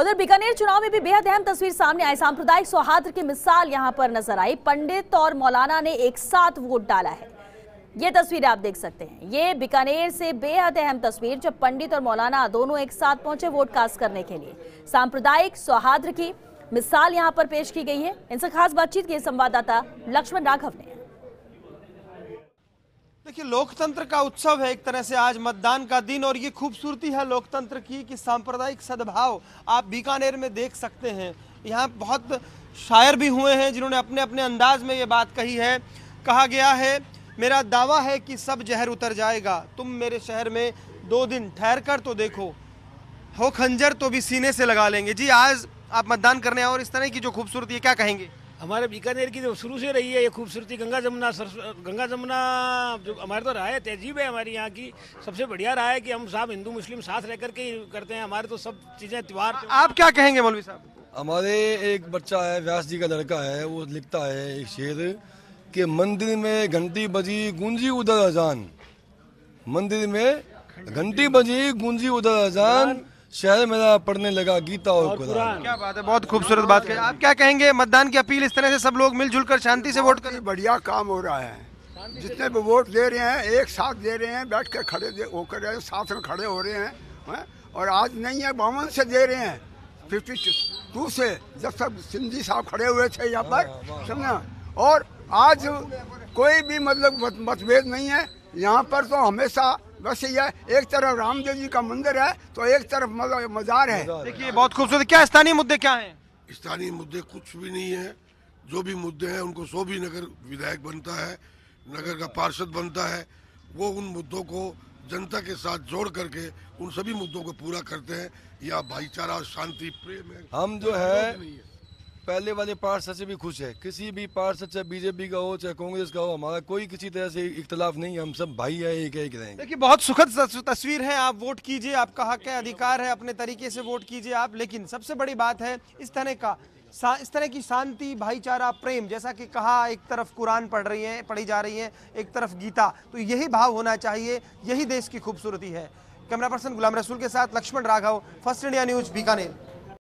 उधर बीकानेर चुनाव में भी बेहद अहम तस्वीर सामने आई सांप्रदायिक सौहार्द की मिसाल यहाँ पर नजर आई पंडित और मौलाना ने एक साथ वोट डाला है ये तस्वीर आप देख सकते हैं ये बीकानेर से बेहद अहम तस्वीर जब पंडित और मौलाना दोनों एक साथ पहुंचे वोट कास्ट करने के लिए सांप्रदायिक सौहार्द की मिसाल यहाँ पर पेश की गई है इनसे खास बातचीत की संवाददाता लक्ष्मण राघव ने देखिए लोकतंत्र का उत्सव है एक तरह से आज मतदान का दिन और ये खूबसूरती है लोकतंत्र की कि सांप्रदायिक सद्भाव आप बीकानेर में देख सकते हैं यहाँ बहुत शायर भी हुए हैं जिन्होंने अपने अपने अंदाज में ये बात कही है कहा गया है मेरा दावा है कि सब जहर उतर जाएगा तुम मेरे शहर में दो दिन ठहर कर तो देखो हो खंजर तो भी सीने से लगा लेंगे जी आज आप मतदान करने आओ और इस तरह की जो खूबसूरती है क्या कहेंगे हमारे बीकानेर की जो शुरू से रही है ये खूबसूरती गंगा जमुना गंगा जमुना जो हमारे तो रहा है तहजीब है हमारी यहाँ की सबसे बढ़िया रहा है कि हम साहब हिंदू मुस्लिम साथ रह करके ही करते हैं हमारे तो सब चीज़ें त्यौहार आप क्या कहेंगे मौलवी साहब हमारे एक बच्चा है व्यास जी का लड़का है वो लिखता है एक शेर के मंदिर में घंटी बजी गूंजी उधर अजान मंदिर में घंटी बजी गूंजी उधर अजान शहर में पढ़ने लगा गीता और, क्या बात है बहुत खूबसूरत बात है आप क्या कहेंगे मतदान की अपील इस तरह से सब लोग मिलजुल कर शांति से वोट करें बढ़िया काम हो रहा है जितने भी वोट दे रहे हैं एक साथ दे रहे हैं बैठ कर खड़े होकर रहे साथ में खड़े हो रहे हैं है? और आज नहीं है बावन से दे रहे हैं फिफ्टी टू से जब सब सिंधी साहब खड़े हुए थे यहाँ पर समझा और आज कोई भी मतलब मतभेद नहीं है यहाँ पर तो हमेशा बस ये एक तरफ रामदेव जी का मंदिर है तो एक तरफ मजार है देखिए बहुत खूबसूरत क्या स्थानीय मुद्दे क्या है स्थानीय मुद्दे कुछ भी नहीं है जो भी मुद्दे हैं उनको सो भी नगर विधायक बनता है नगर का पार्षद बनता है वो उन मुद्दों को जनता के साथ जोड़ करके उन सभी मुद्दों को पूरा करते हैं या भाईचारा शांति प्रेम है हम जो है पहले वाले पार्षद से भी खुश है किसी भी पार्षद चाहे बीजेपी का हो चाहे कांग्रेस का हो हमारा कोई किसी तरह से इख्तलाफ नहीं हम सब भाई है एक एक रहेंगे देखिए बहुत सुखद तस्वीर है आप वोट कीजिए आपका हक है अधिकार है अपने तरीके से वोट कीजिए आप लेकिन सबसे बड़ी बात है इस तरह का इस तरह की शांति भाईचारा प्रेम जैसा कि कहा एक तरफ कुरान पढ़ रही है पढ़ी जा रही है एक तरफ गीता तो यही भाव होना चाहिए यही देश की खूबसूरती है कैमरा पर्सन गुलाम रसूल के साथ Laxman Raghav first India news Bikaner